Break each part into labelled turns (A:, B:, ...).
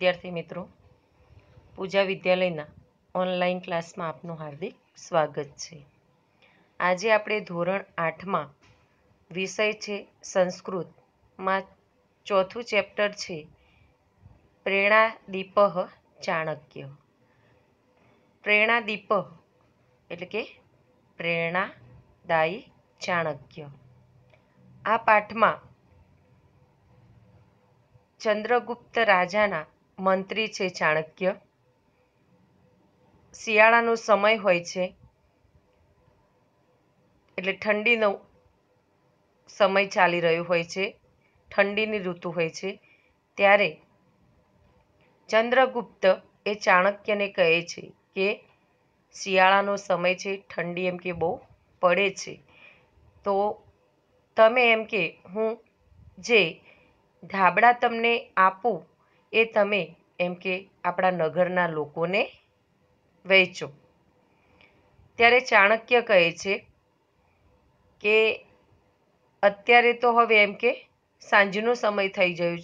A: વિદ્યાર્થી મિત્રો પૂજા વિદ્યાલયના ઓનલાઈન ક્લાસમાં આપનું હાર્દિક સ્વાગત છે આજે આપણે ધોરણ આઠમાં વિષય છે સંસ્કૃતમાં ચોથું ચેપ્ટર છે પ્રેરણાદીપહ ચાણક્ય પ્રેરણાદીપ એટલે કે પ્રેરણાદાયી ચાણક્ય આ પાઠમાં ચંદ્રગુપ્ત રાજાના મંત્રી છે ચાણક્ય શિયાળાનો સમય હોય છે એટલે ઠંડીનો સમય ચાલી રહ્યો હોય છે ઠંડીની ઋતુ હોય છે ત્યારે ચંદ્રગુપ્ત એ ચાણક્યને કહે છે કે શિયાળાનો સમય છે ઠંડી એમ કે બહુ પડે છે તો તમે એમ કે હું જે ધાબળા તમને આપું એ તમે એમ કે આપણા નગરના લોકોને વહેંચો ત્યારે ચાણક્ય કહે છે કે અત્યારે તો હવે એમ કે સાંજનો સમય થઈ ગયો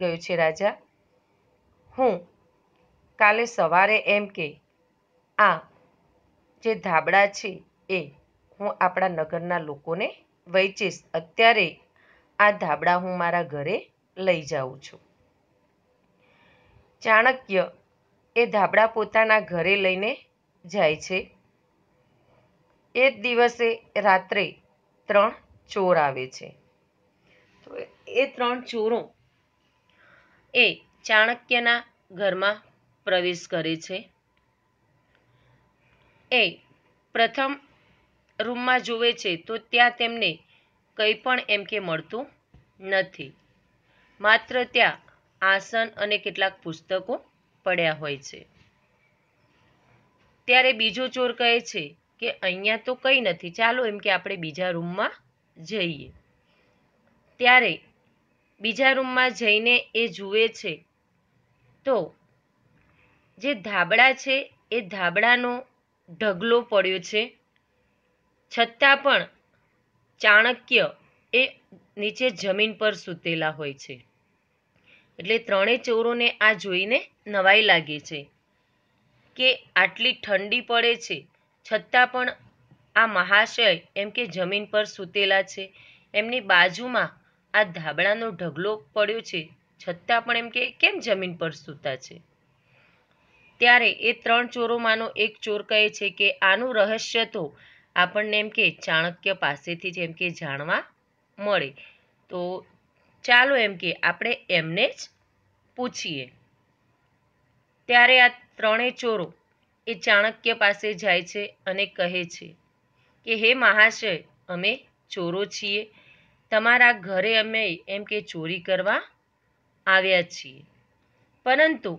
A: ગયો છે રાજા હું કાલે સવારે એમ કે આ જે ધાબળા છે એ હું આપણા નગરના લોકોને વહેંચીશ અત્યારે આ ધાબળા હું મારા ઘરે લઈ જાઉં છું ચાણક્ય એ ધાબળા પોતાના ઘરે લઈને જાય છે એ જ દિવસે રાત્રે ત્રણ ચોર આવે છે તો એ ત્રણ ચોરો એ ચાણક્યના ઘરમાં પ્રવેશ કરે છે એ પ્રથમ રૂમમાં જુએ છે તો ત્યાં તેમને કંઈ પણ એમ કે મળતું નથી માત્ર ત્યાં આસન અને કેટલાક પુસ્તકો પડ્યા હોય છે ત્યારે બીજો ચોર કહે છે કે અહીંયા તો કંઈ નથી ચાલો એમ કે આપણે બીજા રૂમમાં જઈએ ત્યારે બીજા રૂમમાં જઈને એ જુએ છે તો જે ધાબળા છે એ ધાબળાનો ઢગલો પડ્યો છે છતાં પણ ચાણક્ય એ નીચે જમીન પર સૂતેલા હોય છે એટલે ત્રણેય ચોરોને આ જોઈને નવાઈ લાગે છે કે આટલી ઠંડી પડે છે છતાં પણ આ મહાશય એમ કે જમીન પર સૂતેલા છે એમની બાજુમાં આ ધાબળાનો ઢગલો પડ્યો છે છતાં પણ એમ કે કેમ જમીન પર સૂતા છે ત્યારે એ ત્રણ ચોરોમાંનો એક ચોર કહે છે કે આનું રહસ્ય તો આપણને એમ કે ચાણક્ય પાસેથી જ એમ કે જાણવા મળે તો ચાલો એમ કે આપણે એમને જ પૂછીએ ત્યારે આ ત્રણેય ચોરો એ ચાણક્ય પાસે જાય છે અને કહે છે કે હે મહાશય અમે ચોરો છીએ તમારા ઘરે અમે એમ કે ચોરી કરવા આવ્યા છીએ પરંતુ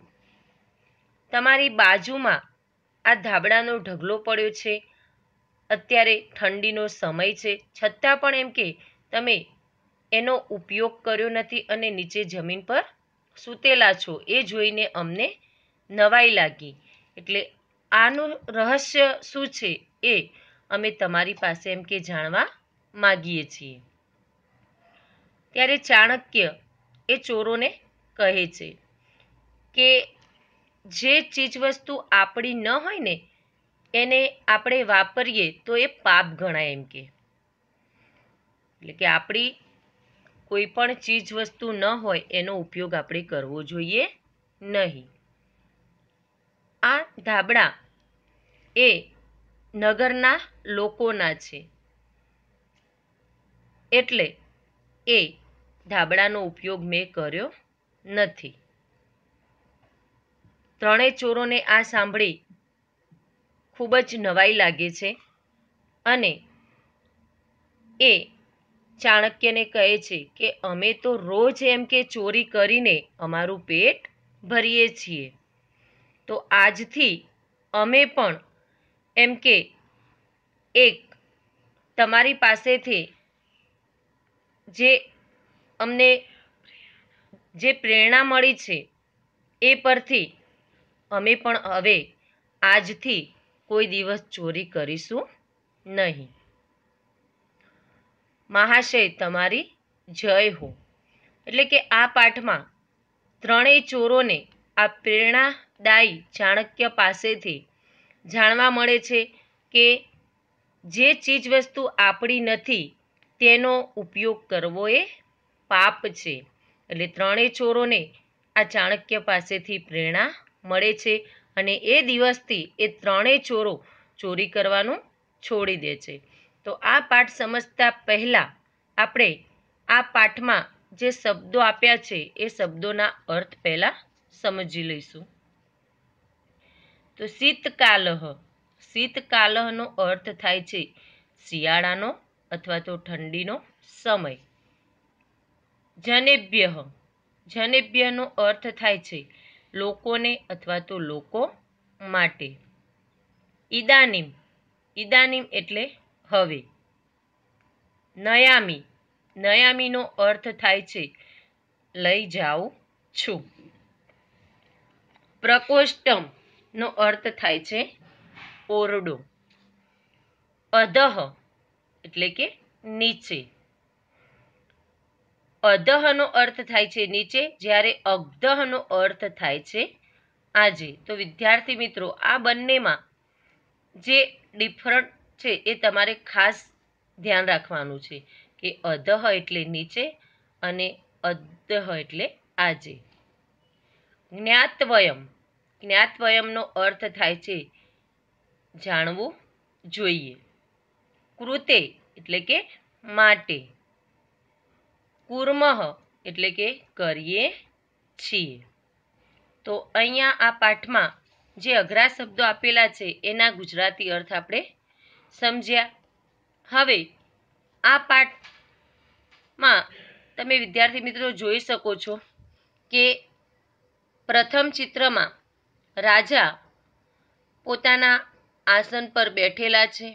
A: તમારી બાજુમાં આ ધાબળાનો ઢગલો પડ્યો છે અત્યારે ઠંડીનો સમય છે છતાં પણ એમ કે તમે એનો ઉપયોગ કર્યો નથી અને નીચે જમીન પર સૂતેલા છો એ જોઈને અમને નવાઈ લાગી એટલે આનું રહસ્ય શું છે એ અમે તમારી પાસે એમ કે જાણવા માગીએ છીએ ત્યારે ચાણક્ય એ ચોરોને કહે છે કે જે ચીજવસ્તુ આપણી ન હોય ને એને આપણે વાપરીએ તો એ પાપ ગણાય એમ કે એટલે કે આપણી કોઈ પણ ચીજ વસ્તુ ન હોય એનો ઉપયોગ આપણે કરવો જોઈએ નહીં આ ધાબળા એ નગરના લોકોના છે એટલે એ ધાબળાનો ઉપયોગ મેં કર્યો નથી ત્રણેય ચોરોને આ સાંભળી ખૂબ જ નવાઈ લાગે છે અને એ ચાણક્યને કહે છે કે અમે તો રોજ એમ કે ચોરી કરીને અમારું પેટ ભરીએ છીએ તો આજથી અમે પણ એમ કે એક તમારી પાસેથી જે અમને જે પ્રેરણા મળી છે એ પરથી અમે પણ હવે આજથી કોઈ દિવસ ચોરી કરીશું નહીં મહાશય તમારી જય હો એટલે કે આ પાઠમાં ત્રણેય ચોરોને આ પ્રેરણાદાયી ચાણક્ય પાસેથી જાણવા મળે છે કે જે ચીજવસ્તુ આપણી નથી તેનો ઉપયોગ કરવો એ પાપ છે એટલે ત્રણેય ચોરોને આ ચાણક્ય પાસેથી પ્રેરણા મળે છે અને એ દિવસથી એ ત્રણેય ચોરો ચોરી કરવાનું છોડી દે છે તો આ પાઠ સમજતા પહેલાં આપણે આ પાઠમાં જે શબ્દો આપ્યા છે એ શબ્દોના અર્થ પહેલાં સમજી લઈશું તો શીતકાલહ શીતકાલહનો અર્થ થાય છે શિયાળાનો અથવા તો ઠંડીનો સમય જનેભ્યહ જનેભ્યનો અર્થ થાય છે લોકોને અથવા તો લોકો માટે ઈદાનીમ ઈદાનીમ એટલે હવે નયામી નયામીનો અર્થ થાય છે લઈ જાઉં છું પ્રકોષ્ટમ નો અર્થ થાય છે ઓરડો અધહ એટલે કે નીચે અધહનો અર્થ થાય છે નીચે જ્યારે અગ્ધહનો અર્થ થાય છે આજે તો વિદ્યાર્થી મિત્રો આ બંનેમાં જે ડિફરન્ટ છે એ તમારે ખાસ ધ્યાન રાખવાનું છે કે અધહ એટલે નીચે અને અધહ એટલે આજે જ્ઞાતવયમ જ્ઞાતવયમનો અર્થ થાય છે જાણવું જોઈએ કૃતે એટલે કે માટે કુર્મહ એટલે કે કરીએ છીએ તો અહીંયા આ પાઠમાં જે અઘરા શબ્દો આપેલા છે એના ગુજરાતી અર્થ આપણે સમજ્યા હવે આ પાઠમાં તમે વિદ્યાર્થી મિત્રો જોઈ શકો છો કે પ્રથમ ચિત્રમાં રાજા પોતાના આસન પર બેઠેલા છે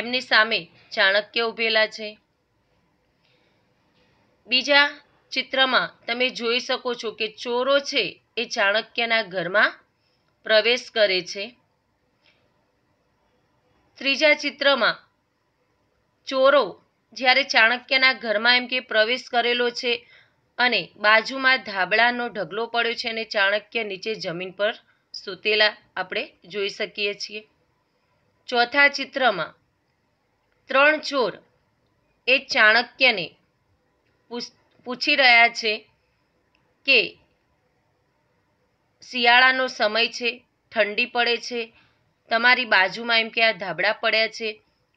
A: એમની સામે ચાણક્ય ઉભેલા છે બીજા ચિત્રમાં તમે જોઈ શકો છો કે ચોરો છે એ ચાણક્યના ઘરમાં પ્રવેશ કરે છે ત્રીજા ચિત્રમાં ચોરો જ્યારે ચાણક્યના ઘરમાં એમ કે પ્રવેશ કરેલો છે અને બાજુમાં ધાબળાનો ઢગલો પડ્યો છે અને ચાણક્ય નીચે જમીન પર સૂતેલા આપણે જોઈ શકીએ છીએ ચોથા ચિત્રમાં ત્રણ ચોર એ ચાણક્યને પૂછી રહ્યા છે કે શિયાળાનો સમય છે ઠંડી પડે છે તમારી બાજુમાં એમ કે આ ધાબળા પડ્યા છે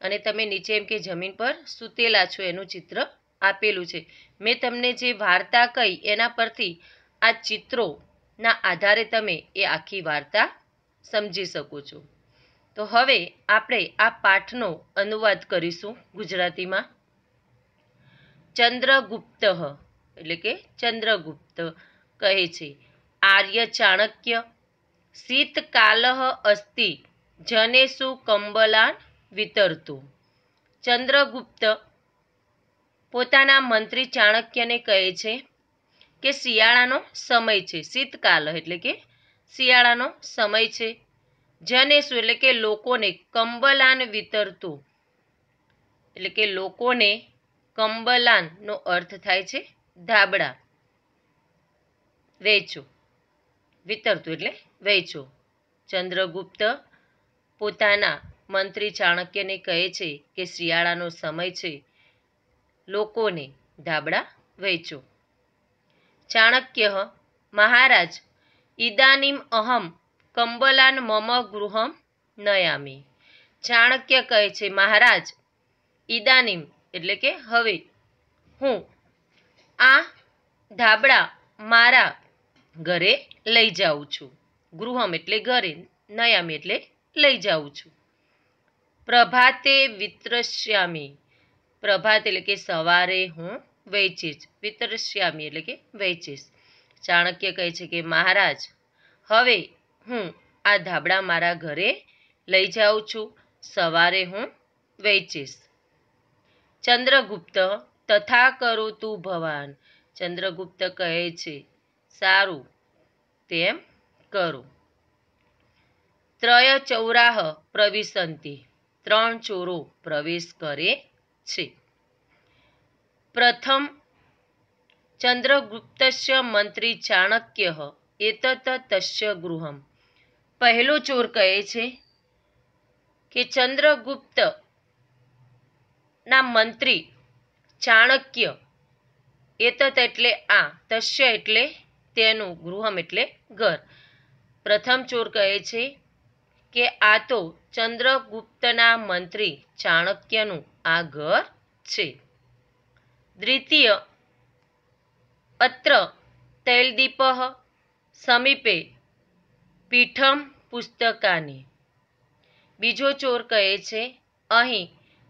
A: અને તમે નીચે એમ કે જમીન પર સૂતેલા છો એનું ચિત્ર આપેલું છે મેં તમને જે વાર્તા કહી એના પરથી આ ચિત્રોના આધારે તમે એ આખી વાર્તા સમજી શકો છો તો હવે આપણે આ પાઠનો અનુવાદ કરીશું ગુજરાતીમાં ચંદ્રગુપ્ત એટલે કે ચંદ્રગુપ્ત કહે છે આર્ય ચાણક્ય શીતકાલ અસ્તિ જનેસુ કંબલાન વિતરતું ચંદ્રગુપ્ત પોતાના મંત્રી ચાણક્યને કહે છે કે શિયાળાનો સમય છે શીતકાલ એટલે કે શિયાળાનો સમય છે જનેસુ એટલે કે લોકોને કંબલાન વિતરતું એટલે કે લોકોને કંબલાનનો અર્થ થાય છે ધાબળા વેચો વિતરતું એટલે વેચો ચંદ્રગુપ્ત પોતાના મંત્રી ચાણક્યને કહે છે કે શિયાળાનો સમય છે લોકોને ધાબળા વહેંચો ચાણક્ય મહારાજ ઈદાનીમ અહમ કંબલાન મમ ગૃહમ નયામી ચાણક્ય કહે છે મહારાજ ઈદાનીમ એટલે કે હવે હું આ ધાબળા મારા ઘરે લઈ જાઉં છું ગૃહમ એટલે ઘરે નયામી એટલે લઈ જાઉં છું પ્રભાતે વિતરશ્યામી પ્રભાત એટલે કે સવારે હું વહેંચીશ વિતરશ્યામી એટલે કે વહેંચીશ ચાણક્ય કહે છે કે મહારાજ હવે હું આ ધાબળા મારા ઘરે લઈ જાઉં છું સવારે હું વહેંચીશ ચંદ્રગુપ્ત તથા કરો તું ભવાન ચંદ્રગુપ્ત કહે છે સારું તેમ કરું ત્રય ચૌરાહ પ્રવિશંતી ત્રણ ચોરો પ્રવેશ કરે છે પ્રથમ ચંદ્રગુપ્તસ્ય મંત્રી ચાણક્ય એત તસ્ય ગૃહમ પહેલો ચોર કહે છે કે ચંદ્રગુપ્ત ના મંત્રી ચાણક્ય એતત એટલે આ તસ્ય એટલે તેનું ગૃહમ એટલે ઘર પ્રથમ ચોર કહે છે કે આ તો ચંદ્રગુપ્તના મંત્રી ચાણક્યનું આ ઘર છે દ્વિતીય અત્ર તૈલદીપ સમીપે પીઠમ પુસ્તકાને બીજો ચોર કહે છે અહીં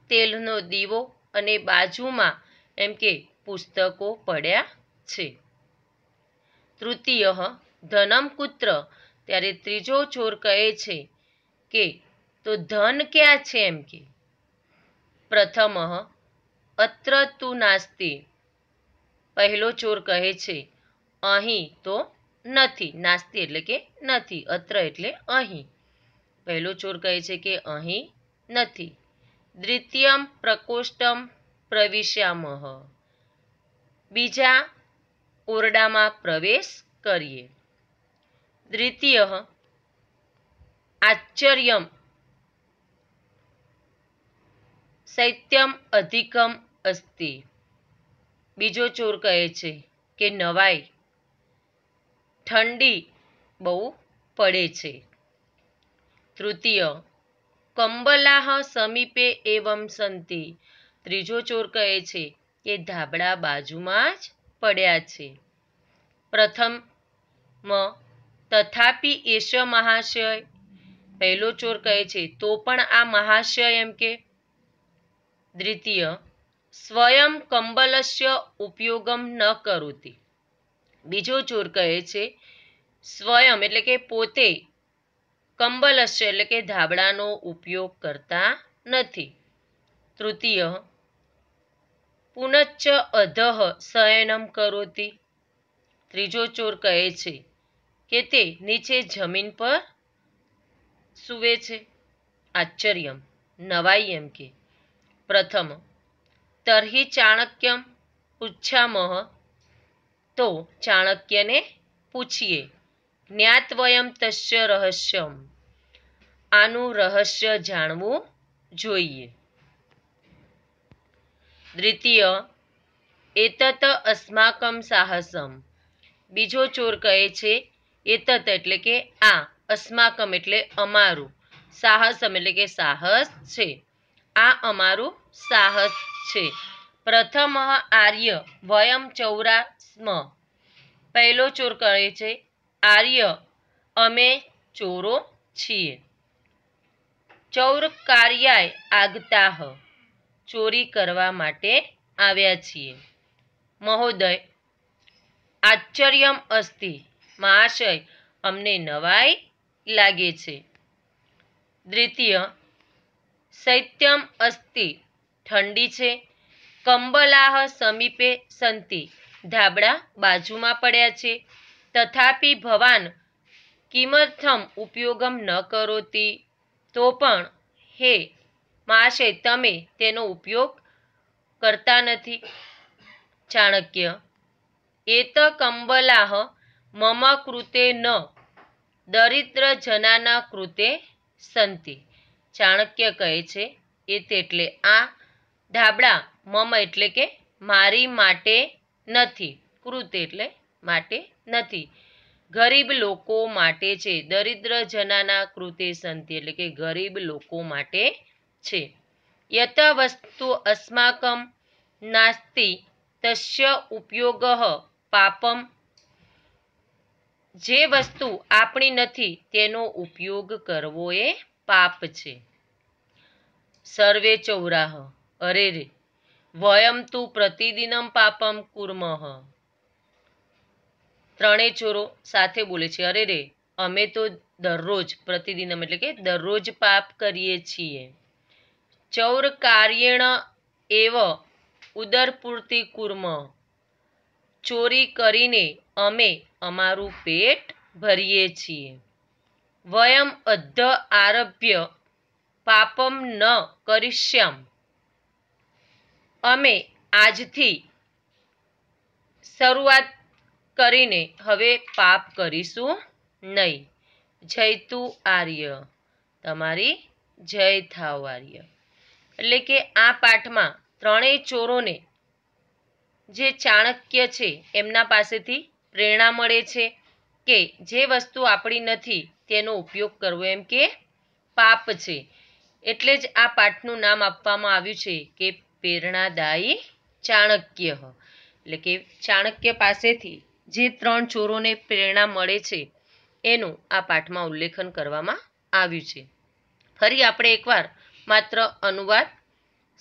A: તેલનો દીવો અને બાજુમાં એમ કે પુસ્તકો પડ્યા છે તૃતીય ધનમ ત્યારે ત્રીજો ચોર કહે છે કે તો ધન ક્યાં છે એમ કે પ્રથમ અત્ર તું નાસ્તિ પહેલો ચોર કહે છે અહીં તો નથી નાસ્તિ એટલે કે નથી અત્ર એટલે અહીં પહેલો ચોર કહે છે કે અહીં નથી દ્વિતીયમ પ્રકોષ્ટમ પ્રવિશ્યામહ બીજા ઓરડામાં પ્રવેશ કરીએ દ્વિતીય આશ્ચર્યમ શૈત્યમ અધિકમ અસ્તિ બીજો ચોર કહે છે કે નવાઈ ઠંડી બહુ પડે છે તૃતીય કંબલાહ સમીપે એવમ સંતિ ત્રીજો ચોર કહે છે કે ધાબળા બાજુમાં જ પડ્યા છે પ્રથમ મ તથાપી એશ મહાશય પહેલો ચોર કહે છે તો પણ આ મહાશય એમ કે દ્વિતીય સ્વયં કંબલસ્ય ઉપયોગમ ન કરોતી બીજો ચોર કહે છે સ્વયં એટલે કે પોતે કંબલસ્ય એટલે કે ધાબળાનો ઉપયોગ કરતા નથી તૃતીય પુનચ્ચ અધઃ શયનમ કરોતી ત્રીજો ચોર કહે છે કે તે નીચે જમીન પર સૂવે છે આશ્ચર્યમ નવાઈ એમ કે પ્રથમ તરહી ચાણક્યમ પુચ્છામહ તો ચાણક્યને પૂછીએ જ્ઞાતવયમ તસ્ય રહસ્યમ આનું રહસ્ય જાણવું જોઈએ દ્વિતીય એતત અસ્માકમ સાહસમ બીજો ચોર કહે છે એતત એટલે કે આ અસ્માકમ એટલે અમારું સાહસમ એટલે કે સાહસ છે આ અમારું સાહસ છે પ્રથમ આર્ય વયમ ચૌરાસ્મ પહેલો ચોર કહે છે આર્ય અમે ચોરો છીએ ચૌર કાર્યાય આગતાહ ચોરી કરવા માટે આવ્યા છીએ મહોદય આશ્ચર્યમ અસ્તિ મહાશય અમને નવાઈ લાગે છે દ્વિતીય શૈત્યમ અસ્તિ ઠંડી છે કંબલાહ સમીપે સંતિ ધાબળા બાજુમાં પડ્યા છે તથાપી ભવાન કિમર્થમ ઉપયોગમ ન કરોતી તો પણ હે માશે તમે તેનો ઉપયોગ કરતા નથી ચાણક્ય એત કંબલાહ મમ કૃતે ન દરિદ્ર જનાના કૃતે સંતિ ચાણક્ય કહે છે એ તેટલે આ ધાબળા મમ એટલે કે મારી માટે નથી કૃત એટલે માટે નથી ગરીબ લોકો માટે છે દરિદ્ર જનાના કૃતે સંતિ એટલે કે ગરીબ લોકો માટે છે યત વસ્તુ અસ્માકમ નાસ્તિ તસ્ય ઉપયોગ પાપમ જે વસ્તુ આપણી નથી તેનો ઉપયોગ કરવો એ પાપ છે સર્વે ચૌરાહ અરે રે વયમ તું પ્રતિદિનમ પાપમ કુર્મહ ત્રણે ચોરો સાથે બોલે છે અરે રે અમે તો દરરોજ પ્રતિદિનમ એટલે કે દરરોજ પાપ કરીએ છીએ ચૌર કાર્યેણ એવ ઉદર ઉદરપૂર્તિ કુર્મ ચોરી કરીને અમે અમારું પેટ ભરીએ છીએ વયમ અધ આરભ્ય પાપમ ન કરિષ્યમ અમે આજથી શરૂઆત કરીને હવે પાપ કરીશું નહીં જયતુ આર્ય તમારી જય થાવ આર્ય એટલે કે આ પાઠમાં ત્રણેય ચોરોને જે ચાણક્ય છે એમના પાસેથી પ્રેરણા મળે છે કે જે વસ્તુ આપણી નથી તેનો ઉપયોગ કરવો એમ કે પાપ છે એટલે જ આ પાઠનું નામ આપવામાં આવ્યું છે કે પ્રેરણાદાયી ચાણક્ય એટલે કે ચાણક્ય પાસેથી જે ત્રણ ચોરોને પ્રેરણા મળે છે એનું આ પાઠમાં ઉલ્લેખન કરવામાં આવ્યું છે ફરી આપણે એકવાર માત્ર અનુવાદ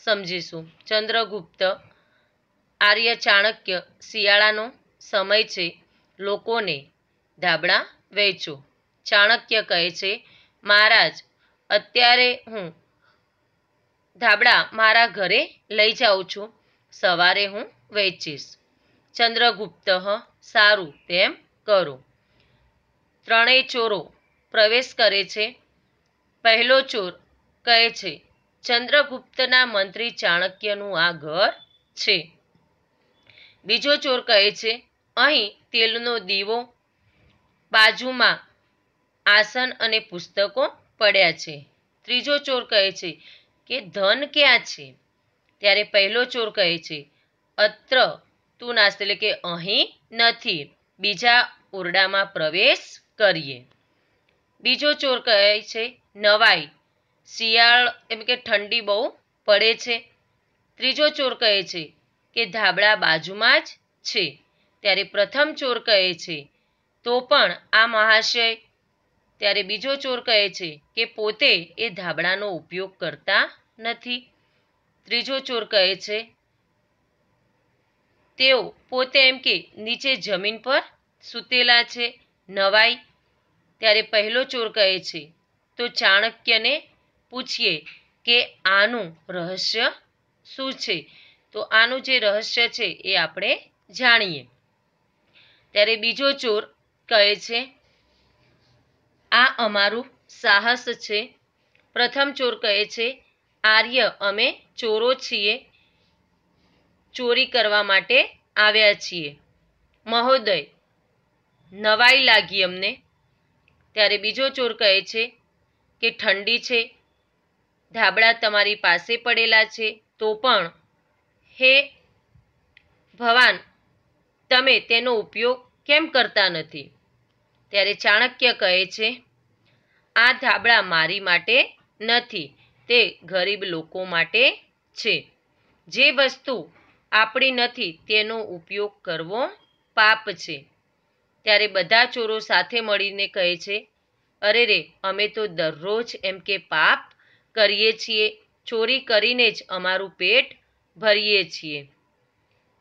A: સમજીશું ચંદ્રગુપ્ત આર્ય ચાણક્ય શિયાળાનો સમય છે લોકોને ધાબળા વહેંચો ચાણક્ય કહે છે મહારાજ અત્યારે હું ધાબળા મારા ઘરે લઈ જાઉં છું સવારે હું વહેંચીશ ચંદ્રગુપ્ત સારું તેમ કરો ત્રણેય ચોરો પ્રવેશ કરે છે પહેલો ચોર કહે છે ચંદ્રગુપ્તના મંત્રી ચાણક્યનું આ ઘર છે બીજો ચોર કહે છે અહીં તેલનો દીવો બાજુમાં આસન અને પુસ્તકો પડ્યા છે ત્રીજો ચોર કહે છે કે ધન ક્યાં છે ત્યારે પહેલો ચોર કહે છે અત્ર તું નાસ્તે એટલે કે અહીં નથી બીજા ઓરડામાં પ્રવેશ કરીએ બીજો ચોર કહે છે નવાઈ શિયાળ એમ કે ઠંડી બહુ પડે છે ત્રીજો ચોર કહે છે કે ધાબળા બાજુમાં જ છે ત્યારે પ્રથમ ચોર કહે છે તો પણ આ મહાશય ત્યારે બીજો ચોર કહે છે કે પોતે એ ધાબળાનો ઉપયોગ કરતા નથી ત્રીજો ચોર કહે છે તેઓ પોતે એમ કે નીચે જમીન પર સૂતેલા છે નવાઈ ત્યારે પહેલો ચોર કહે છે તો ચાણક્યને પૂછીએ કે આનું રહસ્ય શું છે તો આનું જે રહસ્ય છે એ આપણે જાણીએ ત્યારે બીજો ચોર કહે છે આ અમારું સાહસ છે પ્રથમ ચોર કહે છે આર્ય અમે ચોરો છીએ ચોરી કરવા માટે આવ્યા છીએ મહોદય નવાઈ લાગી અમને ત્યારે બીજો ચોર કહે છે કે ઠંડી છે ધાબળા તમારી પાસે પડેલા છે તો પણ હે ભવાન તમે તેનો ઉપયોગ કેમ કરતા નથી ત્યારે ચાણક્ય કહે છે આ ધાબળા મારી માટે નથી તે ગરીબ લોકો માટે છે જે વસ્તુ આપણી નથી તેનો ઉપયોગ કરવો પાપ છે ત્યારે બધા ચોરો સાથે મળીને કહે છે અરે રે અમે તો દરરોજ એમ કે પાપ કરીએ છીએ ચોરી કરીને જ અમારું પેટ ભરીએ છીએ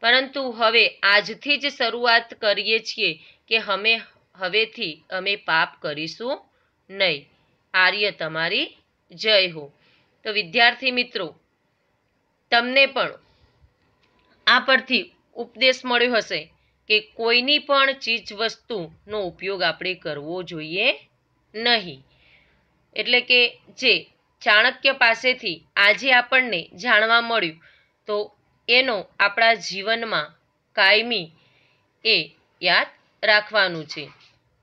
A: પરંતુ હવે આજથી જ શરૂઆત કરીએ છીએ કે અમે હવેથી અમે પાપ કરીશું નહીં આર્ય તમારી જય હો તો વિદ્યાર્થી મિત્રો તમને પણ આ પરથી ઉપદેશ મળ્યો હશે કે કોઈની પણ ચીજ વસ્તુનો ઉપયોગ આપણે કરવો જોઈએ નહીં એટલે કે જે ચાણક્ય પાસેથી આજે આપણને જાણવા મળ્યું તો એનો આપણા જીવનમાં કાયમી એ યાદ રાખવાનું છે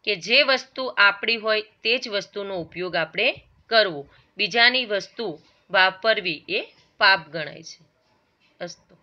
A: કે જે વસ્તુ આપણી હોય તે જ વસ્તુનો ઉપયોગ આપણે કરવો બીજાની વસ્તુ વાપરવી એ પાપ ગણાય છે અસ્તુ